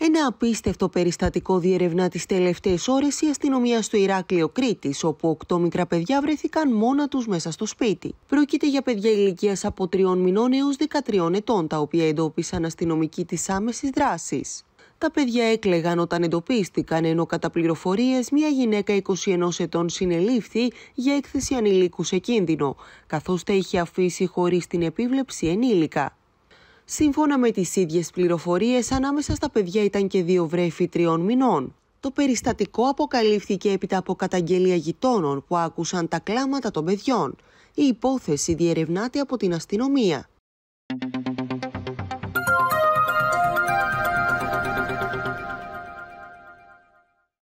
Ένα απίστευτο περιστατικό διερευνά τις τελευταίες ώρες η αστυνομία στο Ηράκλειο Κρήτης, όπου οκτώ μικρά παιδιά βρεθήκαν μόνα τους μέσα στο σπίτι. Πρόκειται για παιδιά ηλικίας από 3 μηνών έως 13 ετών, τα οποία εντόπισαν αστυνομικοί της άμεσης δράσης. Τα παιδιά έκλεγαν όταν εντοπίστηκαν, ενώ κατά πληροφορίες μια γυναίκα 21 ετών συνελήφθη για έκθεση ανηλίκου σε κίνδυνο, καθώς τα είχε αφήσει χωρίς την επίβλεψη ενήλικα. Σύμφωνα με τις ίδιες πληροφορίες, ανάμεσα στα παιδιά ήταν και δύο βρέφη τριών μηνών. Το περιστατικό αποκαλύφθηκε έπειτα από καταγγελία γειτόνων που άκουσαν τα κλάματα των παιδιών. Η υπόθεση διερευνάται από την αστυνομία.